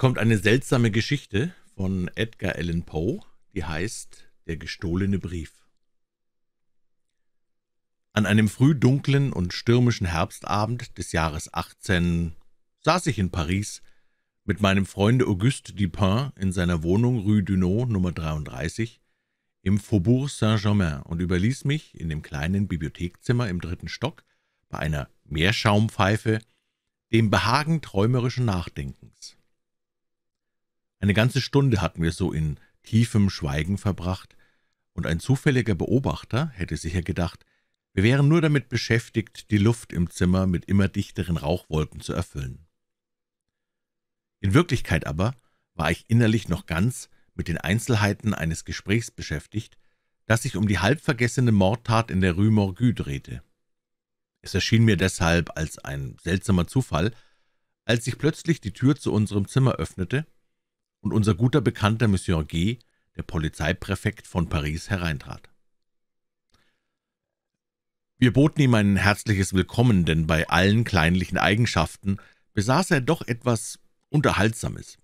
kommt eine seltsame Geschichte von Edgar Allan Poe, die heißt Der gestohlene Brief. An einem frühdunklen und stürmischen Herbstabend des Jahres 18 saß ich in Paris mit meinem Freunde Auguste Dupin in seiner Wohnung Rue Dunot Nummer 33 im Faubourg Saint-Germain und überließ mich in dem kleinen Bibliothekzimmer im dritten Stock bei einer Meerschaumpfeife dem Behagen träumerischen Nachdenkens. Eine ganze Stunde hatten wir so in tiefem Schweigen verbracht, und ein zufälliger Beobachter hätte sicher gedacht, wir wären nur damit beschäftigt, die Luft im Zimmer mit immer dichteren Rauchwolken zu erfüllen. In Wirklichkeit aber war ich innerlich noch ganz mit den Einzelheiten eines Gesprächs beschäftigt, das sich um die halbvergessene Mordtat in der Rue Morgue drehte. Es erschien mir deshalb als ein seltsamer Zufall, als sich plötzlich die Tür zu unserem Zimmer öffnete und unser guter Bekannter Monsieur G., der Polizeipräfekt von Paris, hereintrat. Wir boten ihm ein herzliches Willkommen, denn bei allen kleinlichen Eigenschaften besaß er doch etwas Unterhaltsames.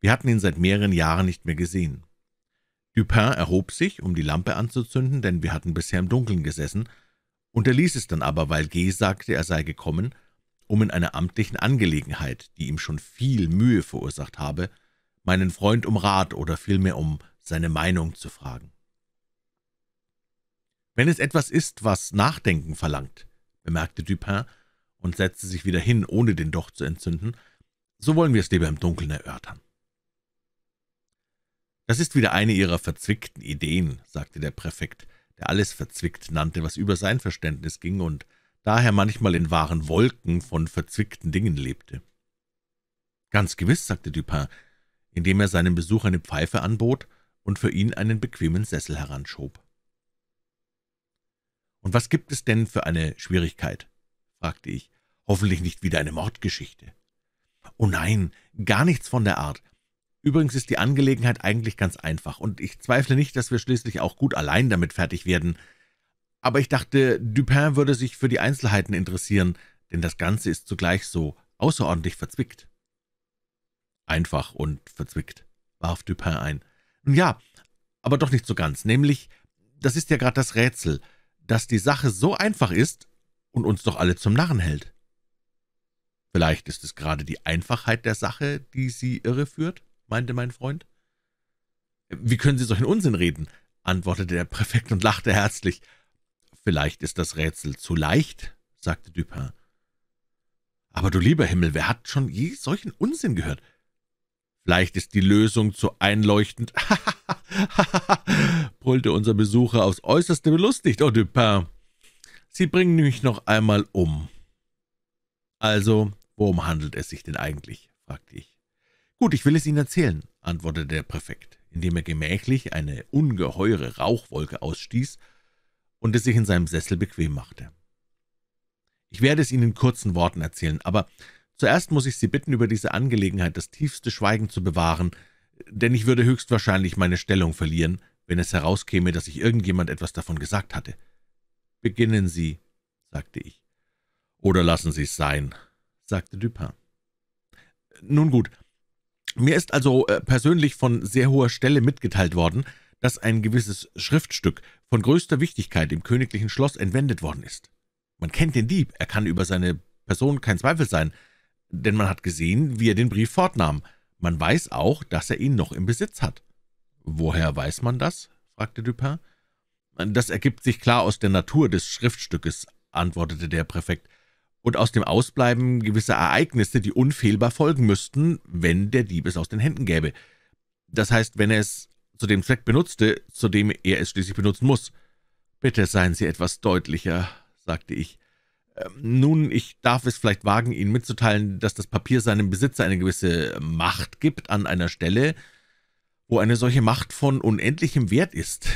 Wir hatten ihn seit mehreren Jahren nicht mehr gesehen. Dupin erhob sich, um die Lampe anzuzünden, denn wir hatten bisher im Dunkeln gesessen, unterließ es dann aber, weil G. sagte, er sei gekommen, um in einer amtlichen Angelegenheit, die ihm schon viel Mühe verursacht habe, meinen Freund um Rat oder vielmehr um seine Meinung zu fragen. »Wenn es etwas ist, was Nachdenken verlangt«, bemerkte Dupin und setzte sich wieder hin, ohne den Docht zu entzünden, »so wollen wir es lieber im Dunkeln erörtern.« »Das ist wieder eine Ihrer verzwickten Ideen«, sagte der Präfekt, der alles verzwickt nannte, was über sein Verständnis ging und daher manchmal in wahren Wolken von verzwickten Dingen lebte. »Ganz gewiss«, sagte Dupin, indem er seinem Besuch eine Pfeife anbot und für ihn einen bequemen Sessel heranschob. »Und was gibt es denn für eine Schwierigkeit?« fragte ich. »Hoffentlich nicht wieder eine Mordgeschichte.« »Oh nein, gar nichts von der Art. Übrigens ist die Angelegenheit eigentlich ganz einfach, und ich zweifle nicht, dass wir schließlich auch gut allein damit fertig werden. Aber ich dachte, Dupin würde sich für die Einzelheiten interessieren, denn das Ganze ist zugleich so außerordentlich verzwickt.« Einfach und verzwickt, warf Dupin ein. Nun ja, aber doch nicht so ganz, nämlich, das ist ja gerade das Rätsel, dass die Sache so einfach ist und uns doch alle zum Narren hält. Vielleicht ist es gerade die Einfachheit der Sache, die Sie irreführt, meinte mein Freund. Wie können Sie solchen Unsinn reden? antwortete der Präfekt und lachte herzlich. Vielleicht ist das Rätsel zu leicht, sagte Dupin. Aber du lieber Himmel, wer hat schon je solchen Unsinn gehört? Leicht ist die Lösung zu einleuchtend. brüllte unser Besucher aufs Äußerste belustigt. Oh, Dupin, Sie bringen mich noch einmal um. Also, worum handelt es sich denn eigentlich? fragte ich. Gut, ich will es Ihnen erzählen, antwortete der Präfekt, indem er gemächlich eine ungeheure Rauchwolke ausstieß und es sich in seinem Sessel bequem machte. Ich werde es Ihnen in kurzen Worten erzählen, aber Zuerst muss ich Sie bitten, über diese Angelegenheit das tiefste Schweigen zu bewahren, denn ich würde höchstwahrscheinlich meine Stellung verlieren, wenn es herauskäme, dass ich irgendjemand etwas davon gesagt hatte. »Beginnen Sie«, sagte ich. »Oder lassen Sie es sein«, sagte Dupin. »Nun gut, mir ist also äh, persönlich von sehr hoher Stelle mitgeteilt worden, dass ein gewisses Schriftstück von größter Wichtigkeit im königlichen Schloss entwendet worden ist. Man kennt den Dieb, er kann über seine Person kein Zweifel sein, denn man hat gesehen, wie er den Brief fortnahm. Man weiß auch, dass er ihn noch im Besitz hat.« »Woher weiß man das?« fragte Dupin. »Das ergibt sich klar aus der Natur des Schriftstückes«, antwortete der Präfekt, »und aus dem Ausbleiben gewisser Ereignisse, die unfehlbar folgen müssten, wenn der Dieb es aus den Händen gäbe. Das heißt, wenn er es zu dem Zweck benutzte, zu dem er es schließlich benutzen muss.« »Bitte seien Sie etwas deutlicher«, sagte ich. Ähm, nun, ich darf es vielleicht wagen, Ihnen mitzuteilen, dass das Papier seinem Besitzer eine gewisse Macht gibt an einer Stelle, wo eine solche Macht von unendlichem Wert ist.«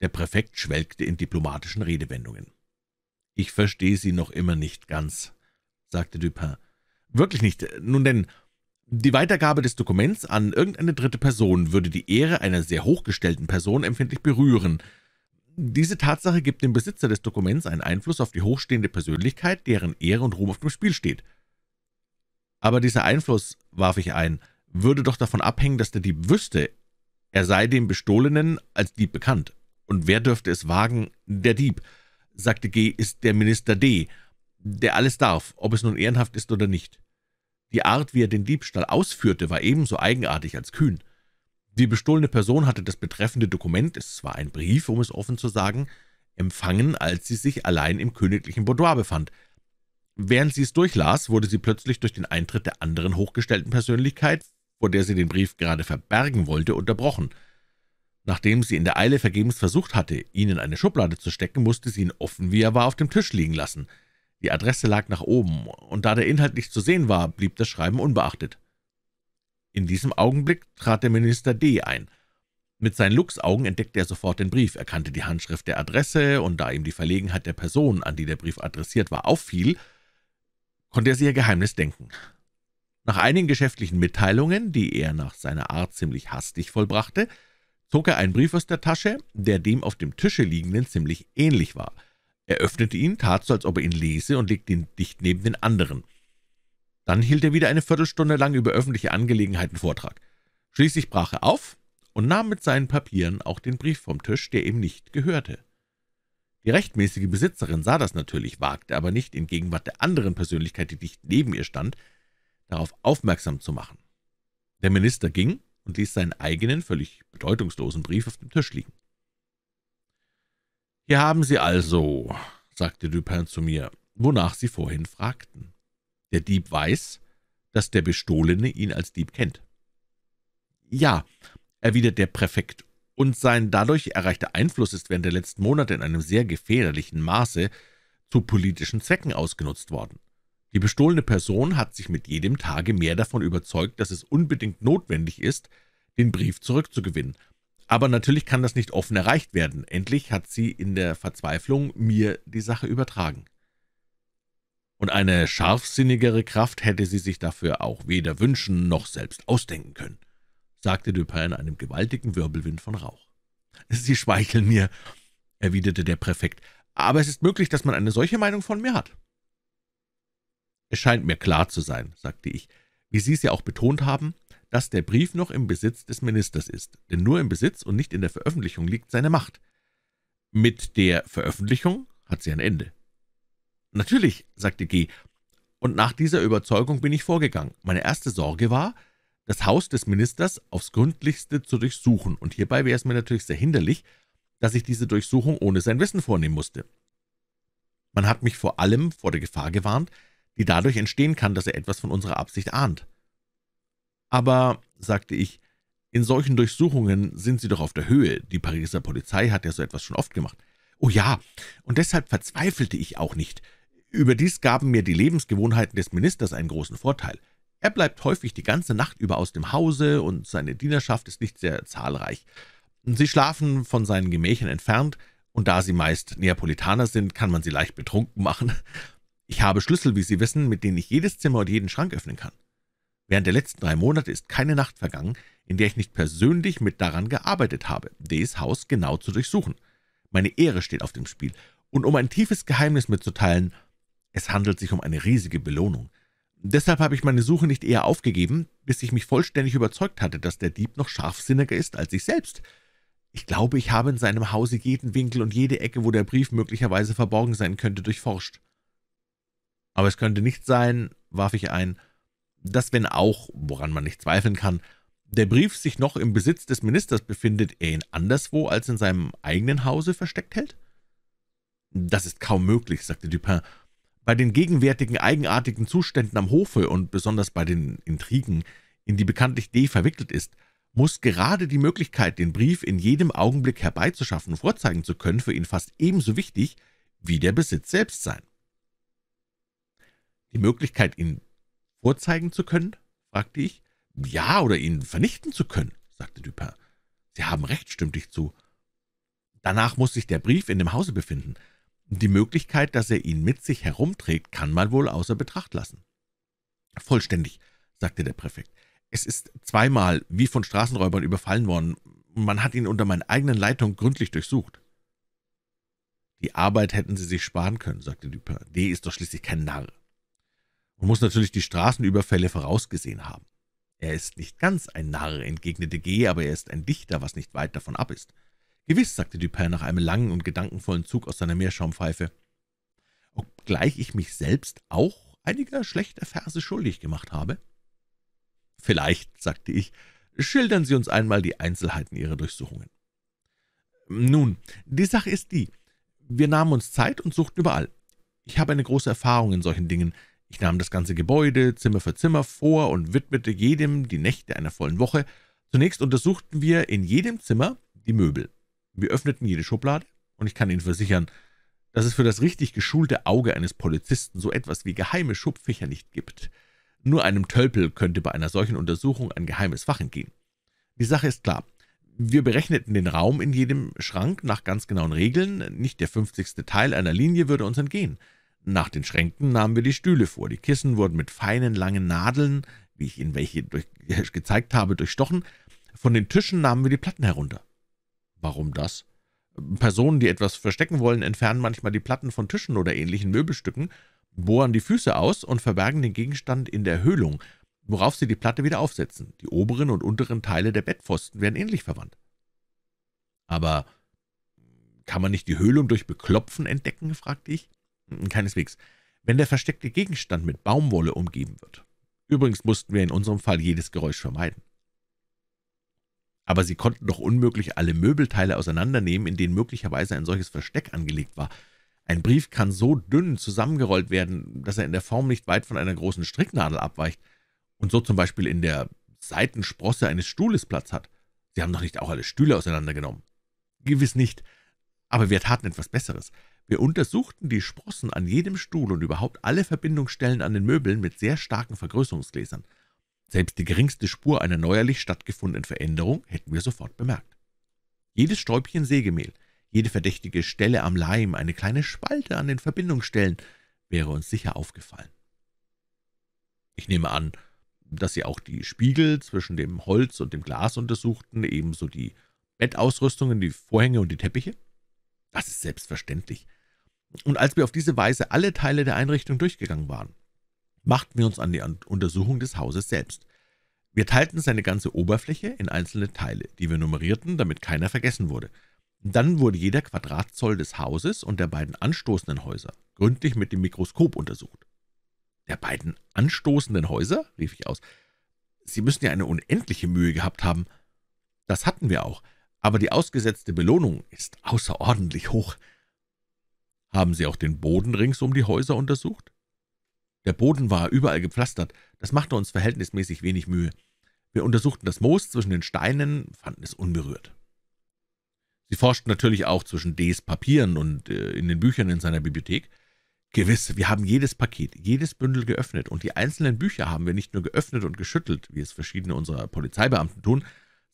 Der Präfekt schwelgte in diplomatischen Redewendungen. »Ich verstehe Sie noch immer nicht ganz«, sagte Dupin. »Wirklich nicht. Nun denn, die Weitergabe des Dokuments an irgendeine dritte Person würde die Ehre einer sehr hochgestellten Person empfindlich berühren.« diese Tatsache gibt dem Besitzer des Dokuments einen Einfluss auf die hochstehende Persönlichkeit, deren Ehre und Ruhm auf dem Spiel steht. Aber dieser Einfluss, warf ich ein, würde doch davon abhängen, dass der Dieb wüsste, er sei dem Bestohlenen als Dieb bekannt. Und wer dürfte es wagen? Der Dieb, sagte G., ist der Minister D., der alles darf, ob es nun ehrenhaft ist oder nicht. Die Art, wie er den Diebstahl ausführte, war ebenso eigenartig als kühn. Die bestohlene Person hatte das betreffende Dokument, es war ein Brief, um es offen zu sagen, empfangen, als sie sich allein im königlichen Boudoir befand. Während sie es durchlas, wurde sie plötzlich durch den Eintritt der anderen hochgestellten Persönlichkeit, vor der sie den Brief gerade verbergen wollte, unterbrochen. Nachdem sie in der Eile vergebens versucht hatte, ihn in eine Schublade zu stecken, musste sie ihn offen, wie er war, auf dem Tisch liegen lassen. Die Adresse lag nach oben, und da der Inhalt nicht zu sehen war, blieb das Schreiben unbeachtet. In diesem Augenblick trat der Minister D. ein. Mit seinen Luchsaugen entdeckte er sofort den Brief, erkannte die Handschrift der Adresse, und da ihm die Verlegenheit der Person, an die der Brief adressiert war, auffiel, konnte er sich ihr Geheimnis denken. Nach einigen geschäftlichen Mitteilungen, die er nach seiner Art ziemlich hastig vollbrachte, zog er einen Brief aus der Tasche, der dem auf dem Tische liegenden ziemlich ähnlich war. Er öffnete ihn, tat so, als ob er ihn lese, und legte ihn dicht neben den anderen – dann hielt er wieder eine Viertelstunde lang über öffentliche Angelegenheiten Vortrag. Schließlich brach er auf und nahm mit seinen Papieren auch den Brief vom Tisch, der ihm nicht gehörte. Die rechtmäßige Besitzerin sah das natürlich, wagte aber nicht, in Gegenwart der anderen Persönlichkeit, die dicht neben ihr stand, darauf aufmerksam zu machen. Der Minister ging und ließ seinen eigenen, völlig bedeutungslosen Brief auf dem Tisch liegen. »Hier haben Sie also«, sagte Dupin zu mir, »wonach Sie vorhin fragten. Der Dieb weiß, dass der Bestohlene ihn als Dieb kennt.« »Ja«, erwidert der Präfekt, »und sein dadurch erreichter Einfluss ist während der letzten Monate in einem sehr gefährlichen Maße zu politischen Zwecken ausgenutzt worden. Die bestohlene Person hat sich mit jedem Tage mehr davon überzeugt, dass es unbedingt notwendig ist, den Brief zurückzugewinnen. Aber natürlich kann das nicht offen erreicht werden. Endlich hat sie in der Verzweiflung mir die Sache übertragen und eine scharfsinnigere Kraft hätte sie sich dafür auch weder wünschen noch selbst ausdenken können, sagte Dupin in einem gewaltigen Wirbelwind von Rauch. »Sie schmeicheln mir«, erwiderte der Präfekt, »aber es ist möglich, dass man eine solche Meinung von mir hat.« »Es scheint mir klar zu sein«, sagte ich, »wie Sie es ja auch betont haben, dass der Brief noch im Besitz des Ministers ist, denn nur im Besitz und nicht in der Veröffentlichung liegt seine Macht. Mit der Veröffentlichung hat sie ein Ende. »Natürlich«, sagte G., und nach dieser Überzeugung bin ich vorgegangen. Meine erste Sorge war, das Haus des Ministers aufs Gründlichste zu durchsuchen, und hierbei wäre es mir natürlich sehr hinderlich, dass ich diese Durchsuchung ohne sein Wissen vornehmen musste. Man hat mich vor allem vor der Gefahr gewarnt, die dadurch entstehen kann, dass er etwas von unserer Absicht ahnt. Aber, sagte ich, in solchen Durchsuchungen sind Sie doch auf der Höhe. Die Pariser Polizei hat ja so etwas schon oft gemacht. Oh ja, und deshalb verzweifelte ich auch nicht. Überdies gaben mir die Lebensgewohnheiten des Ministers einen großen Vorteil. Er bleibt häufig die ganze Nacht über aus dem Hause, und seine Dienerschaft ist nicht sehr zahlreich. Sie schlafen von seinen Gemächern entfernt, und da sie meist Neapolitaner sind, kann man sie leicht betrunken machen. Ich habe Schlüssel, wie Sie wissen, mit denen ich jedes Zimmer und jeden Schrank öffnen kann. Während der letzten drei Monate ist keine Nacht vergangen, in der ich nicht persönlich mit daran gearbeitet habe, Ds Haus genau zu durchsuchen. Meine Ehre steht auf dem Spiel, und um ein tiefes Geheimnis mitzuteilen – es handelt sich um eine riesige Belohnung. Deshalb habe ich meine Suche nicht eher aufgegeben, bis ich mich vollständig überzeugt hatte, dass der Dieb noch scharfsinniger ist als ich selbst. Ich glaube, ich habe in seinem Hause jeden Winkel und jede Ecke, wo der Brief möglicherweise verborgen sein könnte, durchforscht. Aber es könnte nicht sein, warf ich ein, dass wenn auch, woran man nicht zweifeln kann, der Brief sich noch im Besitz des Ministers befindet, er ihn anderswo als in seinem eigenen Hause versteckt hält? Das ist kaum möglich, sagte Dupin, bei den gegenwärtigen eigenartigen Zuständen am Hofe und besonders bei den Intrigen, in die bekanntlich D. verwickelt ist, muss gerade die Möglichkeit, den Brief in jedem Augenblick herbeizuschaffen und vorzeigen zu können, für ihn fast ebenso wichtig wie der Besitz selbst sein. Die Möglichkeit, ihn vorzeigen zu können? fragte ich. Ja, oder ihn vernichten zu können, sagte Dupin. Sie haben recht, stimmte ich zu. Danach muss sich der Brief in dem Hause befinden. Die Möglichkeit, dass er ihn mit sich herumträgt, kann man wohl außer Betracht lassen. Vollständig, sagte der Präfekt. Es ist zweimal wie von Straßenräubern überfallen worden, und man hat ihn unter meinen eigenen Leitungen gründlich durchsucht. Die Arbeit hätten sie sich sparen können, sagte Dupin. D ist doch schließlich kein Narr. Man muss natürlich die Straßenüberfälle vorausgesehen haben. Er ist nicht ganz ein Narr, entgegnete G., aber er ist ein Dichter, was nicht weit davon ab ist. »Gewiss«, sagte Dupin nach einem langen und gedankenvollen Zug aus seiner Meerschaumpfeife, »obgleich ich mich selbst auch einiger schlechter Verse schuldig gemacht habe?« »Vielleicht«, sagte ich, »schildern Sie uns einmal die Einzelheiten Ihrer Durchsuchungen.« »Nun, die Sache ist die. Wir nahmen uns Zeit und suchten überall. Ich habe eine große Erfahrung in solchen Dingen.« ich nahm das ganze Gebäude Zimmer für Zimmer vor und widmete jedem die Nächte einer vollen Woche. Zunächst untersuchten wir in jedem Zimmer die Möbel, wir öffneten jede Schublade, und ich kann Ihnen versichern, dass es für das richtig geschulte Auge eines Polizisten so etwas wie geheime Schubfächer nicht gibt. Nur einem Tölpel könnte bei einer solchen Untersuchung ein geheimes Fach entgehen. Die Sache ist klar. Wir berechneten den Raum in jedem Schrank nach ganz genauen Regeln. Nicht der fünfzigste Teil einer Linie würde uns entgehen. Nach den Schränken nahmen wir die Stühle vor. Die Kissen wurden mit feinen, langen Nadeln, wie ich Ihnen welche durch, gezeigt habe, durchstochen. Von den Tischen nahmen wir die Platten herunter. Warum das? Personen, die etwas verstecken wollen, entfernen manchmal die Platten von Tischen oder ähnlichen Möbelstücken, bohren die Füße aus und verbergen den Gegenstand in der Höhlung, worauf sie die Platte wieder aufsetzen. Die oberen und unteren Teile der Bettpfosten werden ähnlich verwandt. Aber kann man nicht die Höhlung durch Beklopfen entdecken? fragte ich. Hm, keineswegs. Wenn der versteckte Gegenstand mit Baumwolle umgeben wird. Übrigens mussten wir in unserem Fall jedes Geräusch vermeiden aber sie konnten doch unmöglich alle Möbelteile auseinandernehmen, in denen möglicherweise ein solches Versteck angelegt war. Ein Brief kann so dünn zusammengerollt werden, dass er in der Form nicht weit von einer großen Stricknadel abweicht und so zum Beispiel in der Seitensprosse eines Stuhles Platz hat. Sie haben doch nicht auch alle Stühle auseinandergenommen. Gewiss nicht, aber wir taten etwas Besseres. Wir untersuchten die Sprossen an jedem Stuhl und überhaupt alle Verbindungsstellen an den Möbeln mit sehr starken Vergrößerungsgläsern. Selbst die geringste Spur einer neuerlich stattgefundenen Veränderung hätten wir sofort bemerkt. Jedes Stäubchen Sägemehl, jede verdächtige Stelle am Leim, eine kleine Spalte an den Verbindungsstellen wäre uns sicher aufgefallen. Ich nehme an, dass Sie auch die Spiegel zwischen dem Holz und dem Glas untersuchten, ebenso die Bettausrüstungen, die Vorhänge und die Teppiche? Das ist selbstverständlich. Und als wir auf diese Weise alle Teile der Einrichtung durchgegangen waren, machten wir uns an die Untersuchung des Hauses selbst. Wir teilten seine ganze Oberfläche in einzelne Teile, die wir nummerierten, damit keiner vergessen wurde. Dann wurde jeder Quadratzoll des Hauses und der beiden anstoßenden Häuser gründlich mit dem Mikroskop untersucht. »Der beiden anstoßenden Häuser?« rief ich aus. »Sie müssen ja eine unendliche Mühe gehabt haben.« »Das hatten wir auch, aber die ausgesetzte Belohnung ist außerordentlich hoch.« »Haben Sie auch den Boden rings um die Häuser untersucht?« der Boden war überall gepflastert, das machte uns verhältnismäßig wenig Mühe. Wir untersuchten das Moos zwischen den Steinen, fanden es unberührt. Sie forschten natürlich auch zwischen D.s Papieren und äh, in den Büchern in seiner Bibliothek. Gewiss, wir haben jedes Paket, jedes Bündel geöffnet, und die einzelnen Bücher haben wir nicht nur geöffnet und geschüttelt, wie es verschiedene unserer Polizeibeamten tun,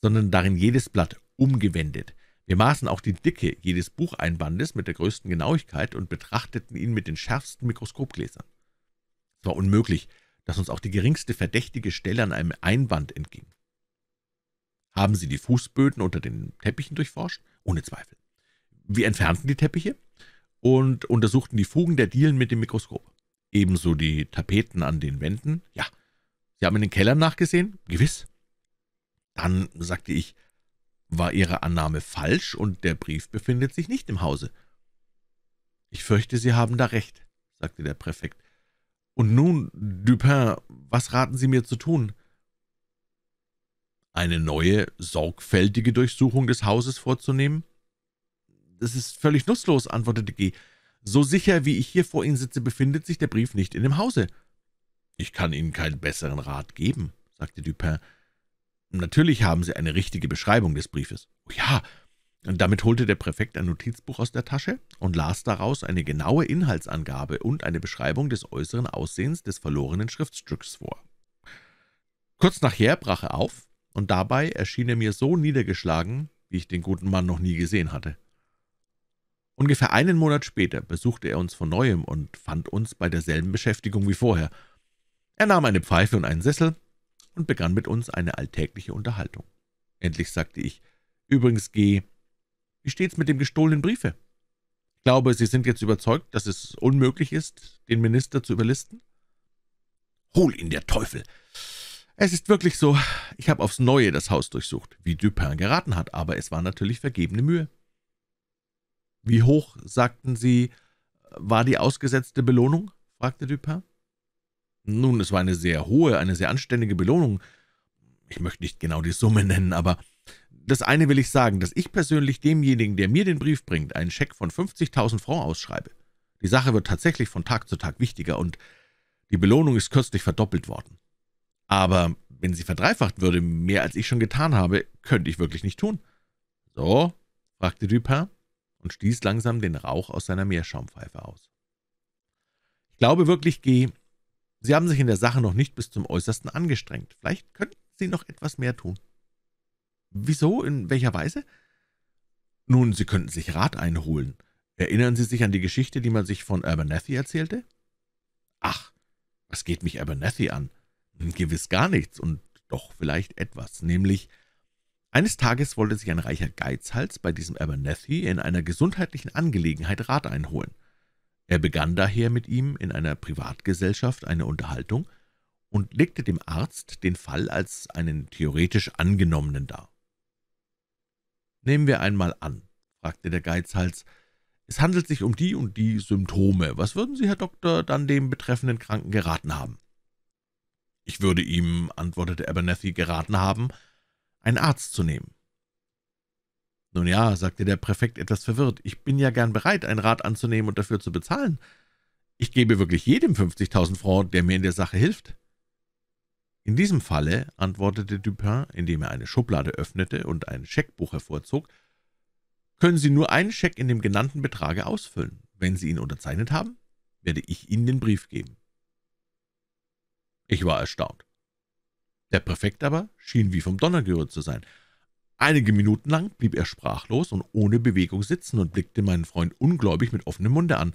sondern darin jedes Blatt umgewendet. Wir maßen auch die Dicke jedes Bucheinbandes mit der größten Genauigkeit und betrachteten ihn mit den schärfsten Mikroskopgläsern. Es war unmöglich, dass uns auch die geringste verdächtige Stelle an einem Einband entging. Haben Sie die Fußböden unter den Teppichen durchforscht? Ohne Zweifel. Wir entfernten die Teppiche und untersuchten die Fugen der Dielen mit dem Mikroskop. Ebenso die Tapeten an den Wänden. Ja. Sie haben in den Kellern nachgesehen? Gewiss. Dann, sagte ich, war Ihre Annahme falsch und der Brief befindet sich nicht im Hause. Ich fürchte, Sie haben da recht, sagte der Präfekt. Und nun, Dupin, was raten Sie mir zu tun?« »Eine neue, sorgfältige Durchsuchung des Hauses vorzunehmen?« »Das ist völlig nutzlos«, antwortete G. »So sicher, wie ich hier vor Ihnen sitze, befindet sich der Brief nicht in dem Hause.« »Ich kann Ihnen keinen besseren Rat geben«, sagte Dupin. »Natürlich haben Sie eine richtige Beschreibung des Briefes.« »Oh ja, damit holte der Präfekt ein Notizbuch aus der Tasche und las daraus eine genaue Inhaltsangabe und eine Beschreibung des äußeren Aussehens des verlorenen Schriftstücks vor. Kurz nachher brach er auf, und dabei erschien er mir so niedergeschlagen, wie ich den guten Mann noch nie gesehen hatte. Ungefähr einen Monat später besuchte er uns von neuem und fand uns bei derselben Beschäftigung wie vorher. Er nahm eine Pfeife und einen Sessel und begann mit uns eine alltägliche Unterhaltung. Endlich sagte ich, »Übrigens geh wie steht's mit dem gestohlenen Briefe? Ich glaube, Sie sind jetzt überzeugt, dass es unmöglich ist, den Minister zu überlisten?« »Hol ihn, der Teufel!« »Es ist wirklich so. Ich habe aufs Neue das Haus durchsucht, wie Dupin geraten hat, aber es war natürlich vergebene Mühe.« »Wie hoch, sagten Sie, war die ausgesetzte Belohnung?« fragte Dupin. »Nun, es war eine sehr hohe, eine sehr anständige Belohnung. Ich möchte nicht genau die Summe nennen, aber das eine will ich sagen, dass ich persönlich demjenigen, der mir den Brief bringt, einen Scheck von 50.000 Francs ausschreibe. Die Sache wird tatsächlich von Tag zu Tag wichtiger und die Belohnung ist kürzlich verdoppelt worden. Aber wenn sie verdreifacht würde, mehr als ich schon getan habe, könnte ich wirklich nicht tun. So? fragte Dupin und stieß langsam den Rauch aus seiner Meerschaumpfeife aus. Ich glaube wirklich, G., Sie haben sich in der Sache noch nicht bis zum Äußersten angestrengt. Vielleicht könnten Sie noch etwas mehr tun. »Wieso? In welcher Weise?« »Nun, Sie könnten sich Rat einholen. Erinnern Sie sich an die Geschichte, die man sich von Abernethy erzählte?« »Ach, was geht mich Abernethy an?« »Gewiss gar nichts, und doch vielleicht etwas, nämlich...« eines Tages wollte sich ein reicher Geizhals bei diesem Abernethy in einer gesundheitlichen Angelegenheit Rat einholen. Er begann daher mit ihm in einer Privatgesellschaft eine Unterhaltung und legte dem Arzt den Fall als einen theoretisch angenommenen dar. »Nehmen wir einmal an«, fragte der Geizhals, »es handelt sich um die und die Symptome. Was würden Sie, Herr Doktor, dann dem betreffenden Kranken geraten haben?« »Ich würde ihm«, antwortete Abernethy, »geraten haben, einen Arzt zu nehmen.« »Nun ja«, sagte der Präfekt etwas verwirrt, »ich bin ja gern bereit, einen Rat anzunehmen und dafür zu bezahlen. Ich gebe wirklich jedem 50.000 Francs, der mir in der Sache hilft.« in diesem Falle, antwortete Dupin, indem er eine Schublade öffnete und ein Scheckbuch hervorzog, können Sie nur einen Scheck in dem genannten Betrage ausfüllen. Wenn Sie ihn unterzeichnet haben, werde ich Ihnen den Brief geben. Ich war erstaunt. Der Präfekt aber schien wie vom Donner gerührt zu sein. Einige Minuten lang blieb er sprachlos und ohne Bewegung sitzen und blickte meinen Freund ungläubig mit offenem Munde an,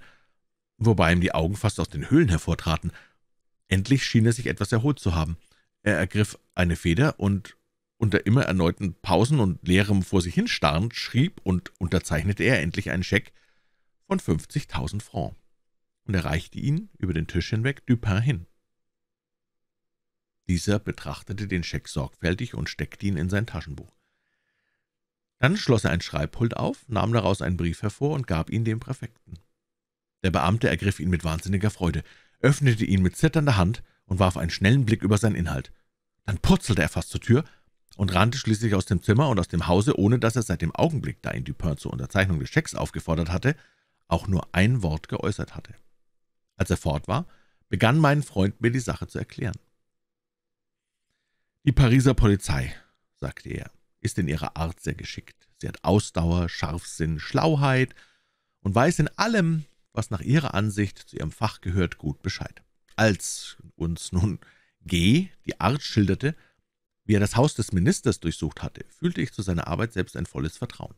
wobei ihm die Augen fast aus den Höhlen hervortraten. Endlich schien er sich etwas erholt zu haben. Er ergriff eine Feder und unter immer erneuten Pausen und leerem vor sich hinstarrend schrieb und unterzeichnete er endlich einen Scheck von 50.000 Francs und erreichte ihn über den Tisch hinweg Dupin hin. Dieser betrachtete den Scheck sorgfältig und steckte ihn in sein Taschenbuch. Dann schloss er ein Schreibpult auf, nahm daraus einen Brief hervor und gab ihn dem Präfekten. Der Beamte ergriff ihn mit wahnsinniger Freude, öffnete ihn mit zitternder Hand und warf einen schnellen Blick über seinen Inhalt. Dann purzelte er fast zur Tür und rannte schließlich aus dem Zimmer und aus dem Hause, ohne dass er seit dem Augenblick, da ihn Dupin zur Unterzeichnung des Schecks aufgefordert hatte, auch nur ein Wort geäußert hatte. Als er fort war, begann mein Freund mir die Sache zu erklären. »Die Pariser Polizei«, sagte er, »ist in ihrer Art sehr geschickt. Sie hat Ausdauer, Scharfsinn, Schlauheit und weiß in allem, was nach ihrer Ansicht zu ihrem Fach gehört, gut Bescheid. Als uns nun G. die Art schilderte, wie er das Haus des Ministers durchsucht hatte, fühlte ich zu seiner Arbeit selbst ein volles Vertrauen.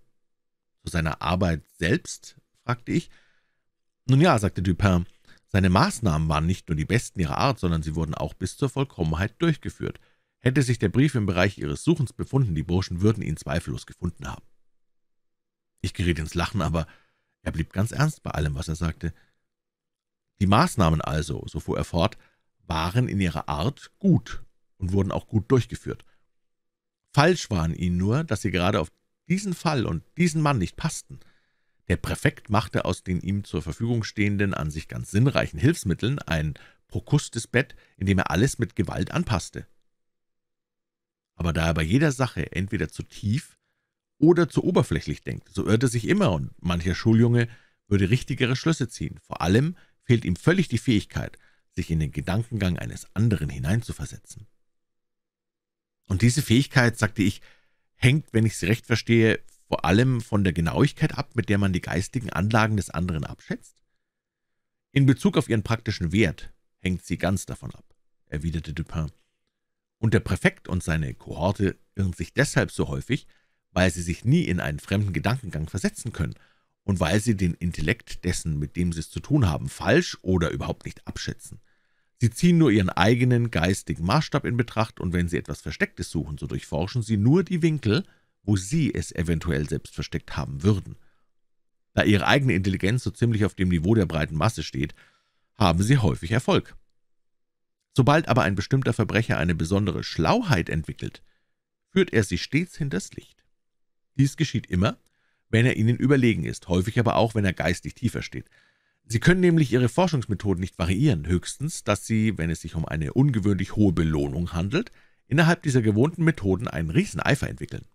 Zu seiner Arbeit selbst? fragte ich. Nun ja, sagte Dupin, seine Maßnahmen waren nicht nur die besten ihrer Art, sondern sie wurden auch bis zur Vollkommenheit durchgeführt. Hätte sich der Brief im Bereich ihres Suchens befunden, die Burschen würden ihn zweifellos gefunden haben. Ich geriet ins Lachen, aber er blieb ganz ernst bei allem, was er sagte. Die Maßnahmen also, so fuhr er fort, waren in ihrer Art gut und wurden auch gut durchgeführt. Falsch war ihnen nur, dass sie gerade auf diesen Fall und diesen Mann nicht passten. Der Präfekt machte aus den ihm zur Verfügung stehenden, an sich ganz sinnreichen Hilfsmitteln ein prokustes Bett, in dem er alles mit Gewalt anpasste. Aber da er bei jeder Sache entweder zu tief oder zu oberflächlich denkt, so irrt er sich immer und mancher Schuljunge würde richtigere Schlüsse ziehen. Vor allem fehlt ihm völlig die Fähigkeit, sich in den Gedankengang eines anderen hineinzuversetzen. Und diese Fähigkeit, sagte ich, hängt, wenn ich sie recht verstehe, vor allem von der Genauigkeit ab, mit der man die geistigen Anlagen des anderen abschätzt? In Bezug auf ihren praktischen Wert hängt sie ganz davon ab, erwiderte Dupin. Und der Präfekt und seine Kohorte irren sich deshalb so häufig, weil sie sich nie in einen fremden Gedankengang versetzen können und weil sie den Intellekt dessen, mit dem sie es zu tun haben, falsch oder überhaupt nicht abschätzen. Sie ziehen nur Ihren eigenen geistigen Maßstab in Betracht, und wenn Sie etwas Verstecktes suchen, so durchforschen Sie nur die Winkel, wo Sie es eventuell selbst versteckt haben würden. Da Ihre eigene Intelligenz so ziemlich auf dem Niveau der breiten Masse steht, haben Sie häufig Erfolg. Sobald aber ein bestimmter Verbrecher eine besondere Schlauheit entwickelt, führt er Sie stets hinters Licht. Dies geschieht immer, wenn er Ihnen überlegen ist, häufig aber auch, wenn er geistig tiefer steht – Sie können nämlich Ihre Forschungsmethoden nicht variieren, höchstens, dass Sie, wenn es sich um eine ungewöhnlich hohe Belohnung handelt, innerhalb dieser gewohnten Methoden einen Rieseneifer entwickeln.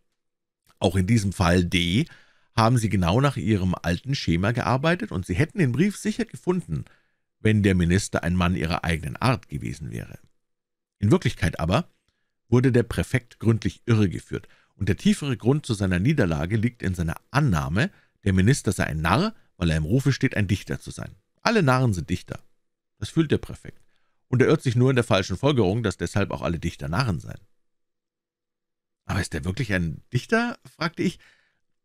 Auch in diesem Fall D haben Sie genau nach Ihrem alten Schema gearbeitet und Sie hätten den Brief sicher gefunden, wenn der Minister ein Mann Ihrer eigenen Art gewesen wäre. In Wirklichkeit aber wurde der Präfekt gründlich irregeführt, und der tiefere Grund zu seiner Niederlage liegt in seiner Annahme, der Minister sei ein Narr, weil er im Rufe steht, ein Dichter zu sein. Alle Narren sind Dichter. Das fühlt der Präfekt. Und er irrt sich nur in der falschen Folgerung, dass deshalb auch alle Dichter Narren seien. »Aber ist er wirklich ein Dichter?« fragte ich.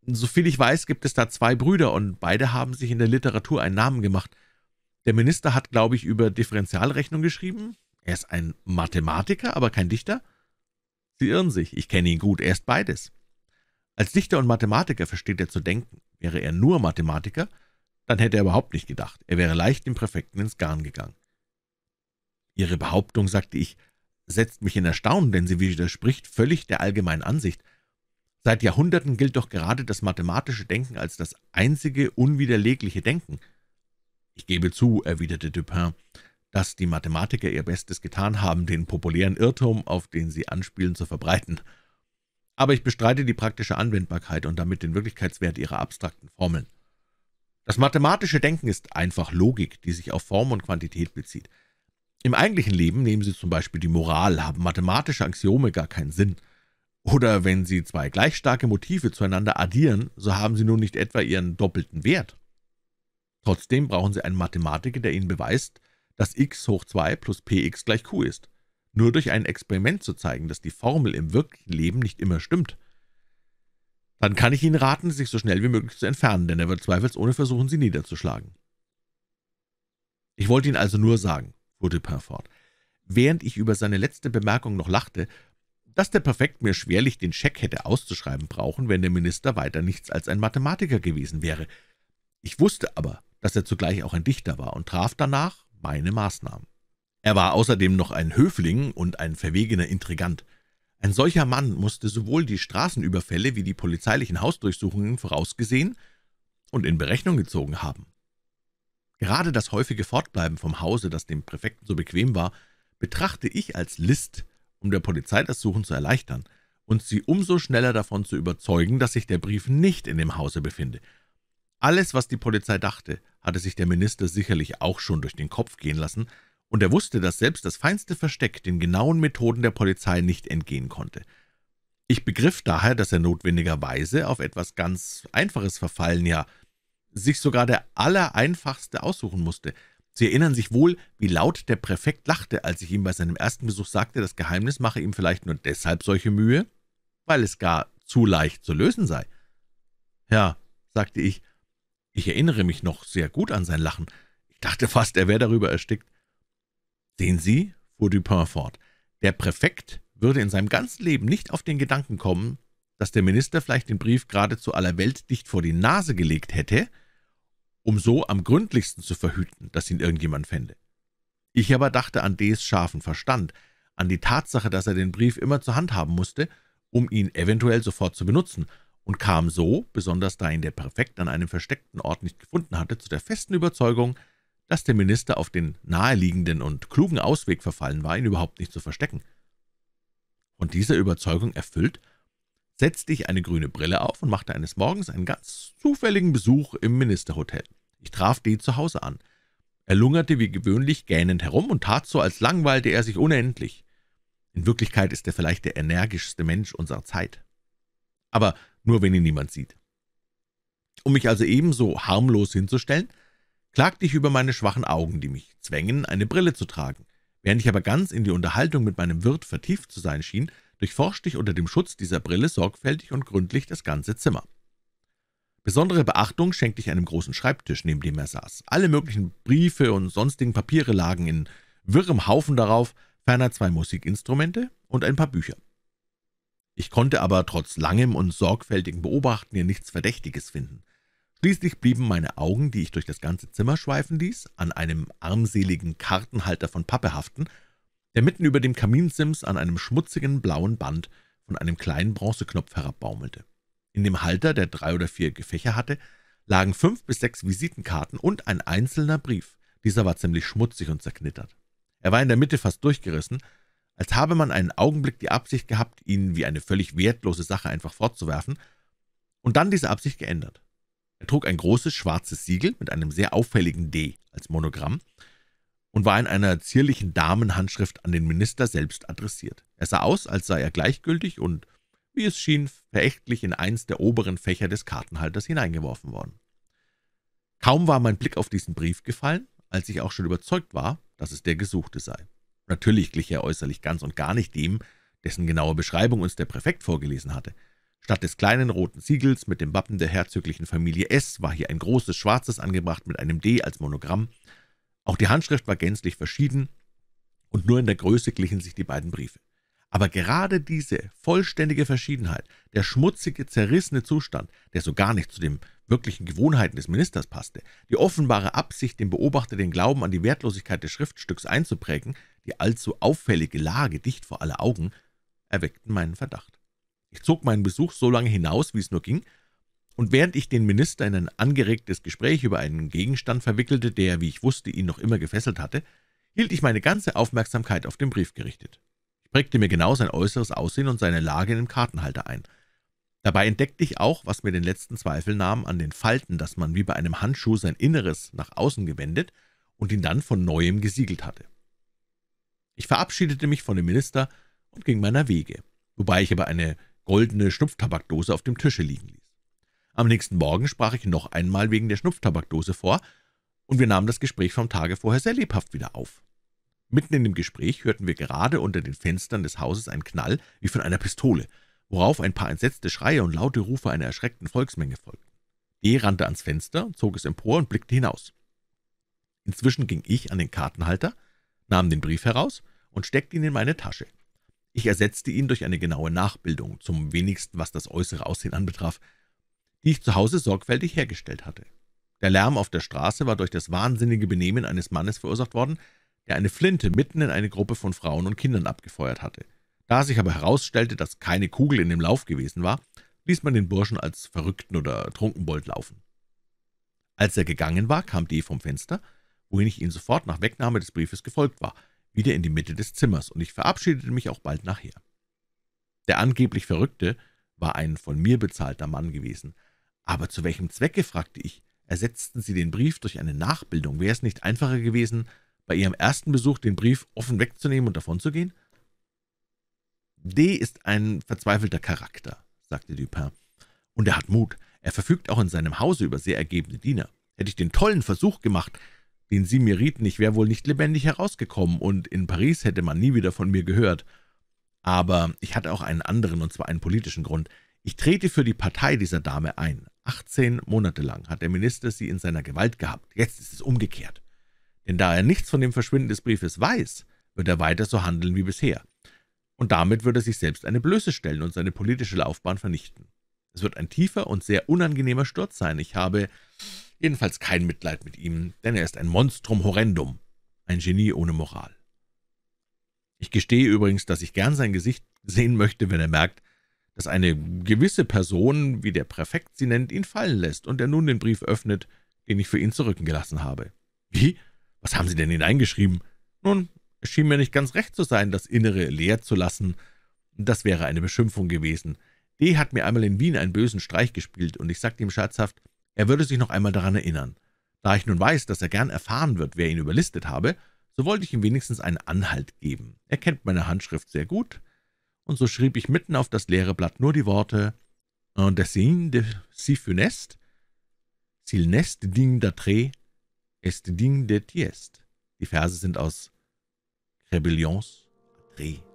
»Soviel ich weiß, gibt es da zwei Brüder, und beide haben sich in der Literatur einen Namen gemacht. Der Minister hat, glaube ich, über Differentialrechnung geschrieben. Er ist ein Mathematiker, aber kein Dichter.« »Sie irren sich. Ich kenne ihn gut. Er ist beides.« als Dichter und Mathematiker versteht er zu denken. Wäre er nur Mathematiker, dann hätte er überhaupt nicht gedacht. Er wäre leicht dem Präfekten ins Garn gegangen. Ihre Behauptung, sagte ich, setzt mich in Erstaunen, denn sie widerspricht völlig der allgemeinen Ansicht. Seit Jahrhunderten gilt doch gerade das mathematische Denken als das einzige unwiderlegliche Denken. Ich gebe zu, erwiderte Dupin, dass die Mathematiker ihr Bestes getan haben, den populären Irrtum, auf den sie anspielen, zu verbreiten aber ich bestreite die praktische Anwendbarkeit und damit den Wirklichkeitswert ihrer abstrakten Formeln. Das mathematische Denken ist einfach Logik, die sich auf Form und Quantität bezieht. Im eigentlichen Leben nehmen Sie zum Beispiel die Moral, haben mathematische Axiome gar keinen Sinn. Oder wenn Sie zwei gleich starke Motive zueinander addieren, so haben Sie nun nicht etwa Ihren doppelten Wert. Trotzdem brauchen Sie einen Mathematiker, der Ihnen beweist, dass x hoch 2 plus px gleich q ist nur durch ein Experiment zu zeigen, dass die Formel im wirklichen Leben nicht immer stimmt. Dann kann ich Ihnen raten, sich so schnell wie möglich zu entfernen, denn er wird zweifelsohne versuchen, Sie niederzuschlagen. Ich wollte Ihnen also nur sagen, fuhr Dupin fort, während ich über seine letzte Bemerkung noch lachte, dass der Perfekt mir schwerlich den Scheck hätte auszuschreiben brauchen, wenn der Minister weiter nichts als ein Mathematiker gewesen wäre. Ich wusste aber, dass er zugleich auch ein Dichter war und traf danach meine Maßnahmen. Er war außerdem noch ein Höfling und ein verwegener Intrigant. Ein solcher Mann musste sowohl die Straßenüberfälle wie die polizeilichen Hausdurchsuchungen vorausgesehen und in Berechnung gezogen haben. Gerade das häufige Fortbleiben vom Hause, das dem Präfekten so bequem war, betrachte ich als List, um der Polizei das Suchen zu erleichtern und sie umso schneller davon zu überzeugen, dass sich der Brief nicht in dem Hause befinde. Alles, was die Polizei dachte, hatte sich der Minister sicherlich auch schon durch den Kopf gehen lassen, und er wusste, dass selbst das feinste Versteck den genauen Methoden der Polizei nicht entgehen konnte. Ich begriff daher, dass er notwendigerweise auf etwas ganz Einfaches verfallen, ja, sich sogar der Allereinfachste aussuchen musste. Sie erinnern sich wohl, wie laut der Präfekt lachte, als ich ihm bei seinem ersten Besuch sagte, das Geheimnis mache ihm vielleicht nur deshalb solche Mühe, weil es gar zu leicht zu lösen sei. Ja, sagte ich, ich erinnere mich noch sehr gut an sein Lachen. Ich dachte fast, er wäre darüber erstickt. Sehen Sie, fuhr Dupin fort, der Präfekt würde in seinem ganzen Leben nicht auf den Gedanken kommen, dass der Minister vielleicht den Brief geradezu aller Welt dicht vor die Nase gelegt hätte, um so am gründlichsten zu verhüten, dass ihn irgendjemand fände. Ich aber dachte an D.s scharfen Verstand, an die Tatsache, dass er den Brief immer zur Hand haben musste, um ihn eventuell sofort zu benutzen, und kam so, besonders da ihn der Präfekt an einem versteckten Ort nicht gefunden hatte, zu der festen Überzeugung, dass der Minister auf den naheliegenden und klugen Ausweg verfallen war, ihn überhaupt nicht zu verstecken. Von dieser Überzeugung erfüllt, setzte ich eine grüne Brille auf und machte eines Morgens einen ganz zufälligen Besuch im Ministerhotel. Ich traf D. zu Hause an. Er lungerte wie gewöhnlich gähnend herum und tat so, als langweilte er sich unendlich. In Wirklichkeit ist er vielleicht der energischste Mensch unserer Zeit. Aber nur, wenn ihn niemand sieht. Um mich also ebenso harmlos hinzustellen, klagte ich über meine schwachen Augen, die mich zwängen, eine Brille zu tragen. Während ich aber ganz in die Unterhaltung mit meinem Wirt vertieft zu sein schien, durchforschte ich unter dem Schutz dieser Brille sorgfältig und gründlich das ganze Zimmer. Besondere Beachtung schenkte ich einem großen Schreibtisch, neben dem er saß. Alle möglichen Briefe und sonstigen Papiere lagen in wirrem Haufen darauf, ferner zwei Musikinstrumente und ein paar Bücher. Ich konnte aber trotz langem und sorgfältigen Beobachten hier nichts Verdächtiges finden. Schließlich blieben meine Augen, die ich durch das ganze Zimmer schweifen ließ, an einem armseligen Kartenhalter von Pappe haften, der mitten über dem Kaminsims an einem schmutzigen blauen Band von einem kleinen Bronzeknopf herabbaumelte. In dem Halter, der drei oder vier Gefächer hatte, lagen fünf bis sechs Visitenkarten und ein einzelner Brief. Dieser war ziemlich schmutzig und zerknittert. Er war in der Mitte fast durchgerissen, als habe man einen Augenblick die Absicht gehabt, ihn wie eine völlig wertlose Sache einfach fortzuwerfen, und dann diese Absicht geändert. Er trug ein großes schwarzes Siegel mit einem sehr auffälligen D als Monogramm und war in einer zierlichen Damenhandschrift an den Minister selbst adressiert. Er sah aus, als sei er gleichgültig und, wie es schien, verächtlich in eins der oberen Fächer des Kartenhalters hineingeworfen worden. Kaum war mein Blick auf diesen Brief gefallen, als ich auch schon überzeugt war, dass es der Gesuchte sei. Natürlich glich er äußerlich ganz und gar nicht dem, dessen genaue Beschreibung uns der Präfekt vorgelesen hatte – Statt des kleinen roten Siegels mit dem Wappen der herzöglichen Familie S. war hier ein großes schwarzes angebracht mit einem D als Monogramm. Auch die Handschrift war gänzlich verschieden, und nur in der Größe glichen sich die beiden Briefe. Aber gerade diese vollständige Verschiedenheit, der schmutzige, zerrissene Zustand, der so gar nicht zu den wirklichen Gewohnheiten des Ministers passte, die offenbare Absicht, dem Beobachter den Glauben an die Wertlosigkeit des Schriftstücks einzuprägen, die allzu auffällige Lage dicht vor aller Augen, erweckten meinen Verdacht. Ich zog meinen Besuch so lange hinaus, wie es nur ging, und während ich den Minister in ein angeregtes Gespräch über einen Gegenstand verwickelte, der, wie ich wusste, ihn noch immer gefesselt hatte, hielt ich meine ganze Aufmerksamkeit auf den Brief gerichtet. Ich prägte mir genau sein äußeres Aussehen und seine Lage in dem Kartenhalter ein. Dabei entdeckte ich auch, was mir den letzten Zweifel nahm, an den Falten, dass man wie bei einem Handschuh sein Inneres nach außen gewendet und ihn dann von Neuem gesiegelt hatte. Ich verabschiedete mich von dem Minister und ging meiner Wege, wobei ich aber eine goldene Schnupftabakdose auf dem Tische liegen ließ. Am nächsten Morgen sprach ich noch einmal wegen der Schnupftabakdose vor, und wir nahmen das Gespräch vom Tage vorher sehr lebhaft wieder auf. Mitten in dem Gespräch hörten wir gerade unter den Fenstern des Hauses einen Knall wie von einer Pistole, worauf ein paar entsetzte Schreie und laute Rufe einer erschreckten Volksmenge folgten. D. rannte ans Fenster, zog es empor und blickte hinaus. Inzwischen ging ich an den Kartenhalter, nahm den Brief heraus und steckte ihn in meine Tasche. Ich ersetzte ihn durch eine genaue Nachbildung, zum wenigsten was das äußere Aussehen anbetraf, die ich zu Hause sorgfältig hergestellt hatte. Der Lärm auf der Straße war durch das wahnsinnige Benehmen eines Mannes verursacht worden, der eine Flinte mitten in eine Gruppe von Frauen und Kindern abgefeuert hatte. Da sich aber herausstellte, dass keine Kugel in dem Lauf gewesen war, ließ man den Burschen als Verrückten oder Trunkenbold laufen. Als er gegangen war, kam D. vom Fenster, wohin ich ihm sofort nach Wegnahme des Briefes gefolgt war – wieder in die Mitte des Zimmers, und ich verabschiedete mich auch bald nachher. Der angeblich Verrückte war ein von mir bezahlter Mann gewesen. Aber zu welchem Zwecke, fragte ich, ersetzten Sie den Brief durch eine Nachbildung. Wäre es nicht einfacher gewesen, bei Ihrem ersten Besuch den Brief offen wegzunehmen und davonzugehen? D ist ein verzweifelter Charakter, sagte Dupin. Und er hat Mut. Er verfügt auch in seinem Hause über sehr ergebene Diener. Hätte ich den tollen Versuch gemacht, den Sie mir rieten, ich wäre wohl nicht lebendig herausgekommen, und in Paris hätte man nie wieder von mir gehört. Aber ich hatte auch einen anderen, und zwar einen politischen Grund. Ich trete für die Partei dieser Dame ein. 18 Monate lang hat der Minister sie in seiner Gewalt gehabt. Jetzt ist es umgekehrt. Denn da er nichts von dem Verschwinden des Briefes weiß, wird er weiter so handeln wie bisher. Und damit wird er sich selbst eine Blöße stellen und seine politische Laufbahn vernichten. Es wird ein tiefer und sehr unangenehmer Sturz sein. Ich habe Jedenfalls kein Mitleid mit ihm, denn er ist ein Monstrum horrendum, ein Genie ohne Moral. Ich gestehe übrigens, dass ich gern sein Gesicht sehen möchte, wenn er merkt, dass eine gewisse Person, wie der Präfekt sie nennt, ihn fallen lässt und er nun den Brief öffnet, den ich für ihn zurückgelassen habe. Wie? Was haben Sie denn hineingeschrieben? Nun, es schien mir nicht ganz recht zu sein, das Innere leer zu lassen. Das wäre eine Beschimpfung gewesen. D. hat mir einmal in Wien einen bösen Streich gespielt, und ich sagte ihm scherzhaft, er würde sich noch einmal daran erinnern. Da ich nun weiß, dass er gern erfahren wird, wer ihn überlistet habe, so wollte ich ihm wenigstens einen Anhalt geben. Er kennt meine Handschrift sehr gut, und so schrieb ich mitten auf das leere Blatt nur die Worte «Un dessin de si funeste, s'il n'est digne d'attrait, est digne de tiest. Die Verse sind aus Rebellions Attrait.